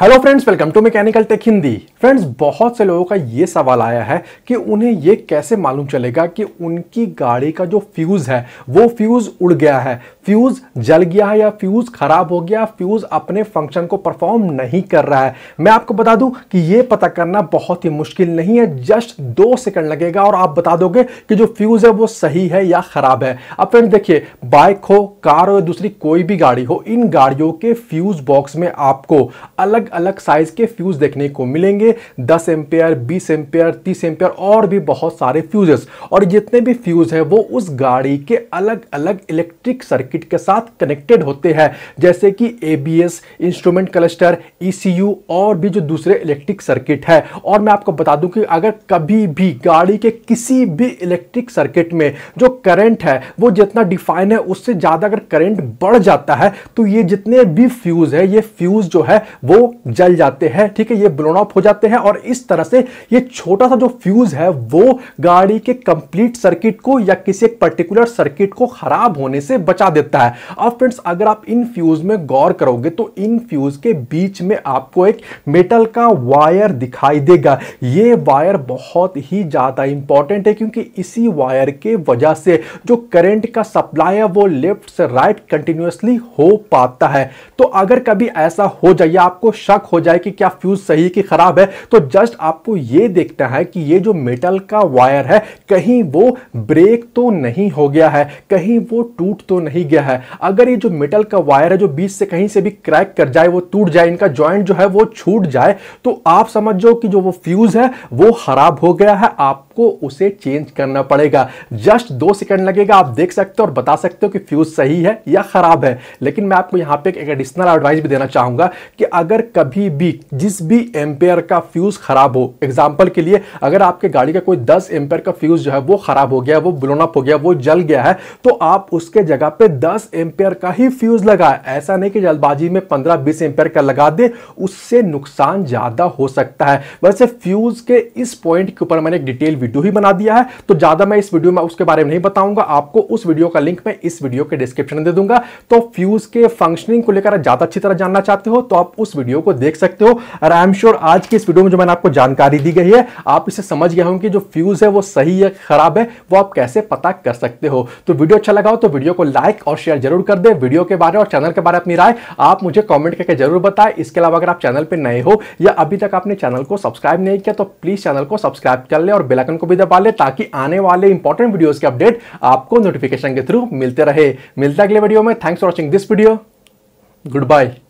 hello friends welcome to mechanical tech Hindi friends बहुत से लोगों का ये सवाल आया है कि उन्हें ये कैसे मालूम चलेगा कि उनकी गाड़ी का जो फ्यूज़ है वो फ्यूज़ उड़ गया है फ्यूज़ जल गया है या फ्यूज़ ख़राब हो गया फ्यूज़ अपने फंक्शन को परफॉर्म नहीं कर रहा है मैं आपको बता दूं कि ये पता करना बहुत ही मुश्किल नहीं है जस्ट दो सेकंड लगेगा और आप बता दोगे कि जो फ्यूज़ है वो सही है या ख़राब है अब फ्रेंड्स देखिए बाइक हो कार हो या दूसरी कोई भी गाड़ी हो इन गाड़ियों के फ्यूज़ बॉक्स में आपको अलग अलग अलग साइज के फ्यूज देखने को मिलेंगे दस एम्पेयर बीस एम्पेयर तीस एम्पेयर और भी बहुत सारे फ्यूजेस और जितने भी फ्यूज है वो उस गाड़ी के अलग अलग इलेक्ट्रिक सर्किट के साथ कनेक्टेड होते हैं जैसे कि ए इंस्ट्रूमेंट क्लस्टर ई और भी जो दूसरे इलेक्ट्रिक सर्किट है और मैं आपको बता दूं कि अगर कभी भी गाड़ी के किसी भी इलेक्ट्रिक सर्किट में जो करंट है वो जितना डिफाइन है उससे ज़्यादा अगर करंट बढ़ जाता है तो ये जितने भी फ्यूज़ है ये फ्यूज़ जो है वो जल जाते हैं ठीक है ये ब्लोन ऑफ हो जाते हैं और इस तरह से ये छोटा सा जो फ्यूज है वो गाड़ी के कंप्लीट सर्किट को या किसी एक पर्टिकुलर सर्किट को खराब होने से बचा देता है अब फ्रेंड्स अगर आप इन फ्यूज में गौर करोगे तो इन फ्यूज के बीच में आपको एक मेटल का वायर दिखाई देगा ये वायर बहुत ही ज़्यादा इंपॉर्टेंट है क्योंकि इसी वायर के वजह से जो करंट का सप्लाई है वो लेफ्ट से राइट कंटिन्यूसली हो पाता है तो अगर कभी ऐसा हो जाए आपको शक हो जाए कि क्या फ्यूज सही कि खराब है तो जस्ट आपको ये देखना है कि ये जो मेटल का वायर है कहीं वो ब्रेक तो नहीं हो गया है कहीं वो टूट तो नहीं गया है अगर ये जो मेटल का वायर है जो बीच से कहीं से भी क्रैक कर जाए वो टूट जाए इनका ज्वाइंट जो है वो छूट जाए तो आप समझ जाओ कि जो वो फ्यूज है वो खराब हो गया है आपको उसे चेंज करना पड़ेगा जस्ट दो सेकंड लगेगा आप देख सकते हो और बता सकते हो कि फ्यूज सही है या खराब है लेकिन मैं आपको यहाँ पे एक एडिशनल एडवाइस भी देना चाहूंगा कि अगर कभी भी जिस भी एम्पेयर का फ्यूज़ ख़राब हो एग्जाम्पल के लिए अगर आपके गाड़ी का कोई दस एम्पेयर का फ्यूज़ जो है वो ख़राब हो गया वो ब्लोनअप हो गया वो जल गया है तो आप उसके जगह पे दस एम्पेयर का ही फ्यूज़ लगाए ऐसा नहीं कि जल्दबाजी में पंद्रह बीस एम्पेयर का लगा दे उससे नुकसान ज़्यादा हो सकता है वैसे फ्यूज़ के इस पॉइंट के ऊपर मैंने एक डिटेल वीडियो ही बना दिया है तो ज़्यादा मैं इस वीडियो में उसके बारे में नहीं बताऊंगा आपको उस वीडियो का लिंक मैं इस वीडियो के डिस्क्रिप्शन में दे दूंगा तो फ्यूज़ के फंक्शनिंग को लेकर ज़्यादा अच्छी तरह जानना चाहते हो तो आप उस वीडियो को देख सकते हो और आई एम श्योर आज की इस वीडियो में जो मैंने आपको जानकारी दी गई है आप इसे समझ गया कि जो फ्यूज है वो सही है खराब है वो आप कैसे पता कर सकते हो तो वीडियो अच्छा लगा हो तो वीडियो को लाइक और शेयर जरूर कर दे वीडियो के बारे और चैनल के बारे में अपनी राय आप मुझे कॉमेंट करके जरूर बताएं इसके अलावा अगर आप चैनल पर नए हो या अभी तक आपने चैनल को सब्सक्राइब नहीं किया तो प्लीज चैनल को सब्सक्राइब कर ले और बेलकन को भी दबा ले ताकि आने वाले इंपॉर्टेंट वीडियोज के अपडेट आपको नोटिफिकेशन के थ्रू मिलते रहे मिलता अगले वीडियो में thanks for watching this video good bye